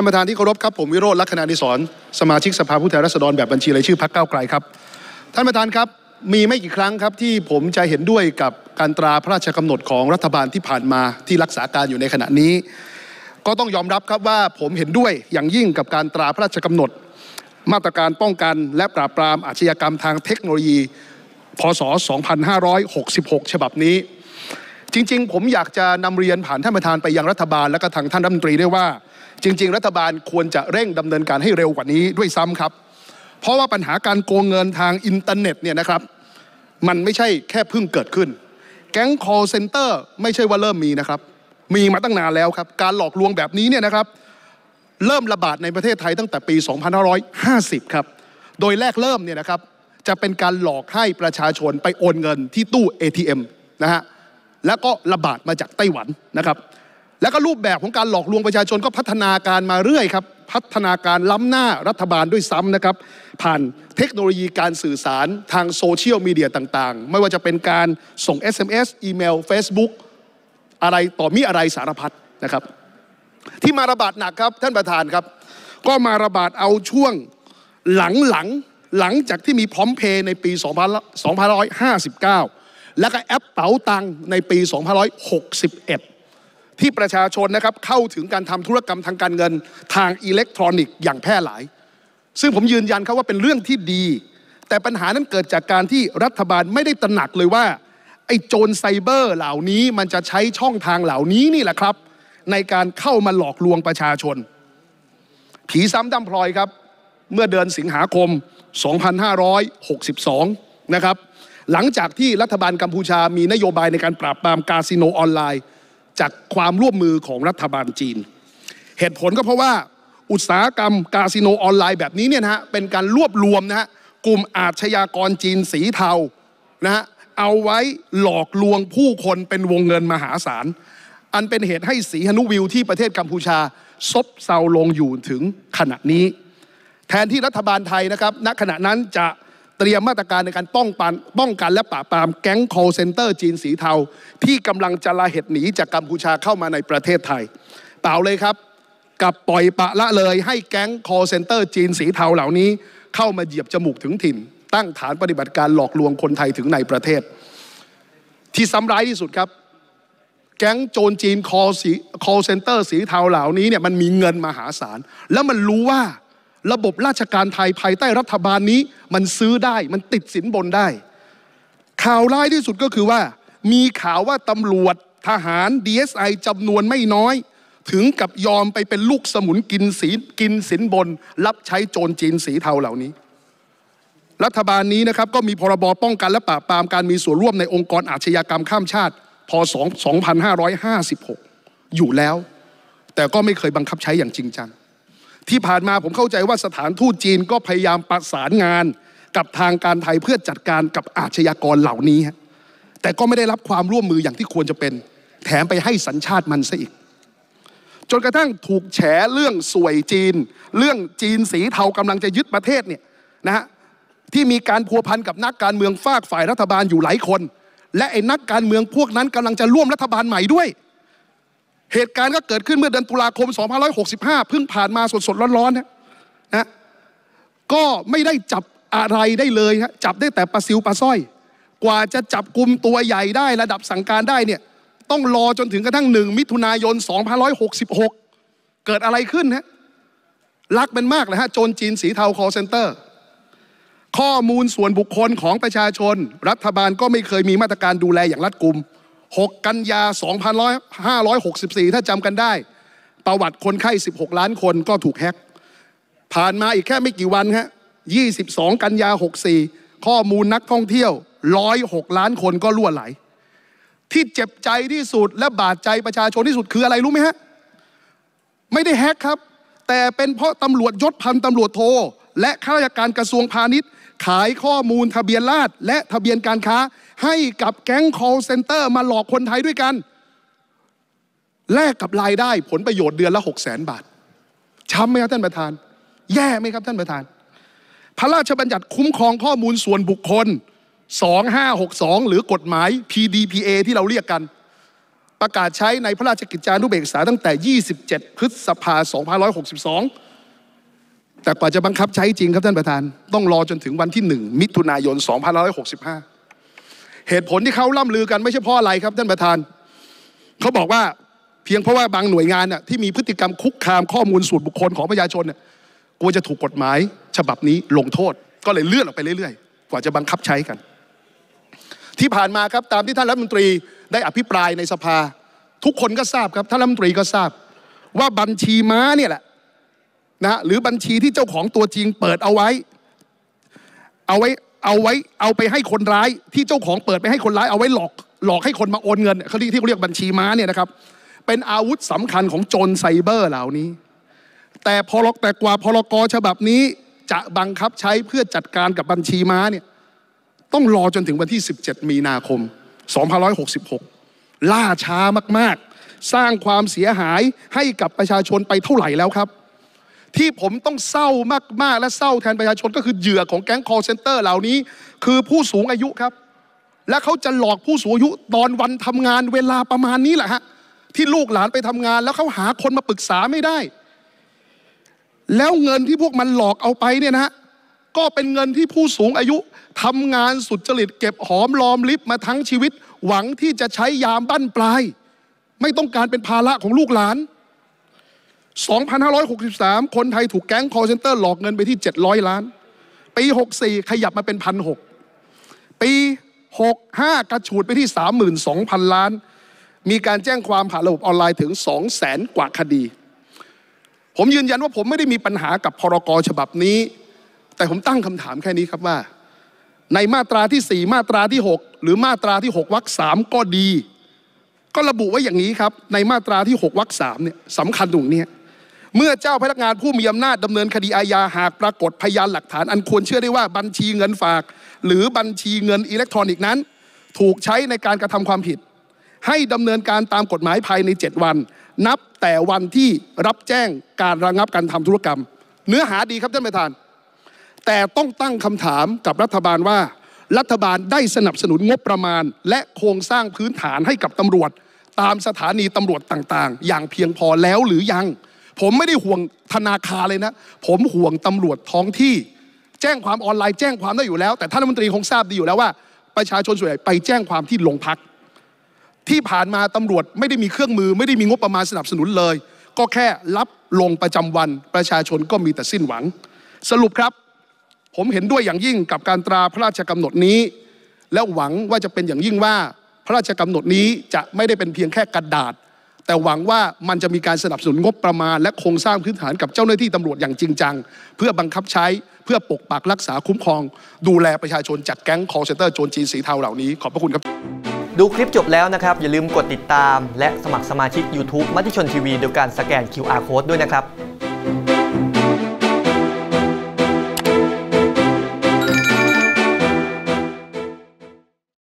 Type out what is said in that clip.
ท่านประธานที่เคารพครับผมวิโรจน์ลักษณะนิสรสมาชิกสภาผู้แทนราษฎรแบบบัญชีรายชื่อพรรคก้าวไกลครับ ท่านประธานครับมีไม่กี่ครั้งครับที่ผมจะเห็นด้วยกับการตราพระราชกำหนดของรัฐบาลที่ผ่านมาที่รักษาการอยู่ในขณะนี้ ก็ต้องยอมรับครับว่าผมเห็นด้วยอย่างยิ่งกับการตราพระราชกำหนด มาตรการป้องกันและปราบปรามอาชญากรรมทางเทคโนโลยี พศ 2566 ฉบับนี้จริงๆ ผมอยากจะนำเรียนผ่านท่านประธานไปยังรัฐบาลและก็ทางท่านรัฐมนตรีด้วยว่า จริง ๆ รัฐบาลควรจะเร่งดำเนินการให้เร็วกว่านี้ด้วยซ้ำครับ เพราะว่าปัญหาการโกงเงินทางอินเทอร์เน็ตเนี่ยนะครับ มันไม่ใช่แค่เพิ่งเกิดขึ้น แก๊ง call center ไม่ใช่ว่าเริ่มมีนะครับ มีมาตั้งนานแล้วครับการหลอกลวงแบบนี้เนี่ยนะครับ เริ่มระบาดในประเทศไทยตั้งแต่ปี 2550 ครับโดยแรกเริ่มเนี่ยนะครับจะเป็นการหลอกให้ประชาชนไปโอนเงินที่ตู้ ATM นะฮะแล้วก็ระบาดมาจากไต้หวันนะครับ แล้วก็รูปแบบของการหลอกลวงประชาชนก็พัฒนาการมาเรื่อยครับ พัฒนาการล้ำหน้ารัฐบาลด้วยซ้ำนะครับ ผ่านเทคโนโลยีการสื่อสารทางโซเชียลมีเดียต่างๆ ไม่ว่าจะเป็นการส่ง SMS อีเมล Facebook อะไรต่อมีอะไรสารพัดนะครับ ที่มาระบาดหนักครับ ท่านประธานครับ ก็มาระบาดเอาช่วงหลังหลังหลังจากที่มีพร้อมเพย์ในปี2559และก็แอปเป๋าตังในปี 2561 ที่ประชาชนนะครับเข้าถึงการทำธุรกรรมทางการเงินทางอิเล็กทรอนิกส์อย่างแพร่หลาย ซึ่งผมยืนยันครับว่าเป็นเรื่องที่ดี แต่ปัญหานั้นเกิดจากการที่รัฐบาลไม่ได้ตระหนักเลยว่าไอ้โจรไซเบอร์เหล่านี้มันจะใช้ช่องทางเหล่านี้นี่แหละครับ ในการเข้ามาหลอกลวงประชาชน ผีซ้ำดำพลอยครับ เมื่อเดือนสิงหาคม 2562 นะครับหลังจากที่รัฐบาลกัมพูชามีนโยบายในการปราบ ปรามคาสิโนออนไลน์ จากความร่วมมือของรัฐบาลจีน เหตุผลก็เพราะว่า อุตสาหกรรมคาสิโนออนไลน์แบบนี้เนี่ยนะฮะเป็นการรวบรวมนะฮะกลุ่มอาชญากรจีนสีเทานะฮะเอาไว้หลอกลวงผู้คนเป็นวงเงินมหาศาลอันเป็นเหตุให้สีหนุวิวที่ประเทศกัมพูชาซบเซาลงอยู่ถึงขณะนี้ แทนที่รัฐบาลไทยนะครับณขณะนั้นจะเตรียมมาตรการในการป้องปันป้องกันและปราบปรามแก๊ง call center จีนสีเทา ที่กำลังจะลาเห็ดหนีจากกัมพูชาเข้ามาในประเทศไทย เปล่าเลยครับ กับปล่อยปะละเลยให้แก๊ง call center จีนสีเทาเหล่านี้ เข้ามาเหยียบจมูกถึงถิ่น ตั้งฐานปฏิบัติการหลอกลวงคนไทยถึงในประเทศ ที่ซ้ำร้ายที่สุดครับ แก๊งโจรจีน call call center สีเทาเหล่านี้เนี่ยมันมีเงินมหาศาลแล้วมันรู้ว่าระบบราชการไทยภายใต้รัฐบาลนี้มันซื้อได้มันติดสินบนได้ ข่าวร้ายที่สุดก็คือว่ามีข่าวว่าตำรวจทหาร DSI จำนวนไม่น้อย ถึงกับยอมไปเป็นลูกสมุนกินสีกินสินบนรับใช้โจรจีนสีเทาเหล่านี้ รัฐบาลนี้นะครับ ก็มีพรบป้องกันและปราบปราม การมีส่วนร่วมในองค์กรอาชญากรรมข้ามชาติพศ2556อยู่แล้ว แต่ก็ไม่เคยบังคับใช้อย่างจริงจังที่ผ่านมาผมเข้าใจว่าสถานทูตจีนก็พยายามประสานงาน กับทางการไทยเพื่อจัดการกับอาชญากรเหล่านี้ แต่ก็ไม่ได้รับความร่วมมืออย่างที่ควรจะเป็นแถมไปให้สัญชาติมันซะอีก จนกระทั่งถูกแฉเรื่องสวยจีน เรื่องจีนสีเทากำลังจะยึดประเทศเนี่ยนะฮะที่มีการพัวพันกับนักการเมืองฝากฝ่ายรัฐบาลอยู่หลายคน และไอ้นักการเมืองพวกนั้นกำลังจะร่วมรัฐบาลใหม่ด้วยเหตุการณ์ก็เกิดขึ้นเมื่อเดือนตุลาคม 2565 เพิ่งผ่านมาสดๆ ร้อนๆนะนะก็ไม่ได้จับอะไรได้เลยนะจับได้แต่ปลาซิวปลาส้อย กว่าจะจับกลุ่มตัวใหญ่ได้ระดับสั่งการได้เนี่ยต้องรอจนถึงกระทั่งหนึ่งมิถุนายน 2566 เกิดอะไรขึ้นฮนะรักเป็นมากเลยฮะโจรจีนสีเทาคอเซนเตอร์ ข้อมูลส่วนบุคคลของประชาชนรัฐบาลก็ไม่เคยมีมาตรการดูแลอย่างรัดกุม6 กันยา 2564 ถ้าจำกันได้ ประวัติคนไข้ 16 ล้านคนก็ถูกแฮก ผ่านมาอีกแค่ไม่กี่วันฮะ22 กันยา 64 ข้อมูลนักท่องเที่ยว 106 ล้านคนก็ล่วไหล ที่เจ็บใจที่สุดและบาดใจประชาชนที่สุดคืออะไรรู้ไหมฮะ ไม่ได้แฮกครับ แต่เป็นเพราะตำรวจยศพันตำรวจโทและข้าราชการกระทรวงพาณิชย์ ขายข้อมูลทะเบียนราษและทะเบียนการค้าให้กับแก๊ง call center มาหลอกคนไทยด้วยกัน แลกกับรายได้ผลประโยชน์เดือนละ 6 0แสนบาท ช้ำไหมครับท่านประธาน แย่ไหมครับท่านประธาน พระราชบัญญัติคุ้มครองข้อมูลส่วนบุคคล 2562 หรือกฎหมาย PDPA ที่เราเรียกกัน ประกาศใช้ในพระราชกิจจานุเบกษาตั้งแต่ 27 พฤษภา2562 แต่กว่าจะบังคับใช้จริงครับท่านประธาน ต้องรอจนถึงวันที่ 1 มิถุนายน2565เหตุผลที่เขาล่าลือกันไม่ใช่เพราะอะไรครับ ท่านประธาน เขาบอกว่าเพียงเพราะว่าบางหน่วยงานน่ยที่มีพฤติกรรมคุกคามข้อมูลส่วนบุคคลของประชาชนเนี่ยกลัวจะถูกกฎหมาย ฉบับนี้ลงโทษ ก็เลยเลื่อนออกไปเรื่อยๆ กว่าจะบังคับใช้กัน ที่ผ่านมาครับ ตามที่ท่านรัฐมนตรีได้อภิปรายในสภา ทุกคนก็ทราบครับท่านรัฐมนตรีก็ทราบ ว่าบัญชีม้าเนี่ยแหละนะหรือบัญชีที่เจ้าของตัวจริงเปิดเอาไว้เอาไว้เอาไว้เอาไปให้คนร้ายที่เจ้าของเปิดไปให้คนร้ายเอาไว้หลอกหลอกให้คนมาโอนเงินเขาที่เขาเรียกบัญชีม้าเนี่ยนะครับ เป็นอาวุธสำคัญของโจรไซเบอร์เหล่านี้ แต่พอลแต่กว่าพลกฉบับนี้จะบังคับใช้เพื่อจัดการกับบัญชีม้าเนี่ยต้องรอจนถึงวันที่ 17 มีนาคม2566ล่าช้ามากๆ สร้างความเสียหายให้กับประชาชนไปเท่าไหร่แล้วครับที่ผมต้องเศร้ามาก ๆ และเศร้าแทนประชาชนก็คือเหยื่อของแก๊งคอร์เซนเตอร์เหล่านี้ คือผู้สูงอายุครับ และเขาจะหลอกผู้สูงอายุตอนวันทำงานเวลาประมาณนี้แหละฮะ ที่ลูกหลานไปทำงานแล้วเขาหาคนมาปรึกษาไม่ได้ แล้วเงินที่พวกมันหลอกเอาไปเนี่ยนะฮะ ก็เป็นเงินที่ผู้สูงอายุ ทำงานสุดจริต เก็บหอม ลอมลิบมาทั้งชีวิต หวังที่จะใช้ยามบั้นปลาย ไม่ต้องการเป็นภาระของลูกหลาน2,563 คนไทยถูกแก๊งคอร์เซนเตอร์หลอกเงินไปที่ 700 ล้าน ปี 64 ขยับมาเป็นพันหปี 65 กระฉูดไปที่ 32,000 ล้าน มีการแจ้งความผ่านระบบออนไลน์ถึง200,000 กว่าคดี ผมยืนยันว่าผมไม่ได้มีปัญหากับพรกฉบับนี้ แต่ผมตั้งคำถามแค่นี้ครับว่า ในมาตราที่ 4 มาตราที่ 6 หรือมาตราที่ 6วรรค3ก็ดี ก็ระบุไว้อย่างนี้ครับในมาตราที่ 6วรรค3เนี่ยสำคัญตรงนี้เมื่อเจ้าพนักงานผู้มีอำนาจ ดำเนินคดีอาญาหากปรากฏพยานหลักฐานอันควรเชื่อได้ว่าบัญชีเงินฝาก หรือบัญชีเงินอิเล็กทรอนิกส์นั้น ถูกใช้ในการกระทำความผิด ให้ดำเนินการตามกฎหมายภายใน 7 วัน นับแต่วันที่รับแจ้งการระงับการทำธุรกรรม เนื้อหาดีครับท่านประธาน แต่ต้องตั้งคำถามกับรัฐบาลว่า รัฐบาลได้สนับสนุนงบประมาณ และโครงสร้างพื้นฐานให้กับตำรวจ ตามสถานีตำรวจต่างๆ อย่างเพียงพอแล้วหรือยังผมไม่ได้ห่วงธนาคารเลยนะ ผมห่วงตำรวจท้องที่แจ้งความออนไลน์แจ้งความได้อยู่แล้วแต่ท่านรัฐมนตรีคงทราบดีอยู่แล้วว่า ประชาชนส่วนใหญ่ไปแจ้งความที่โรงพัก ที่ผ่านมาตำรวจไม่ได้มีเครื่องมือ ไม่ได้มีงบประมาณสนับสนุนเลย ก็แค่รับลงประจำวัน ประชาชนก็มีแต่สิ้นหวัง สรุปครับ ผมเห็นด้วยอย่างยิ่งกับการตราพระราชกำหนดนี้ และหวังว่าจะเป็นอย่างยิ่งว่าพระราชกำหนดนี้จะไม่ได้เป็นเพียงแค่กระดาษแต่หวังว่ามันจะมีการสนับสนุนงบประมาณและโครงสร้างพื้นฐานกับเจ้าหน้าที่ตำรวจอย่างจริงจัง เพื่อบังคับใช้เพื่อปกปักรักษาคุ้มครอง ดูแลประชาชนจัดแก๊งคอร์เซนเตอร์โจรจีนสีเทาเหล่านี้ ขอบพระคุณครับ ดูคลิปจบแล้วนะครับ อย่าลืมกดติดตาม และสมัครสมาชิก YouTube มัติชนทีวีโดยการสแกน QR Code ด้วยนะครับ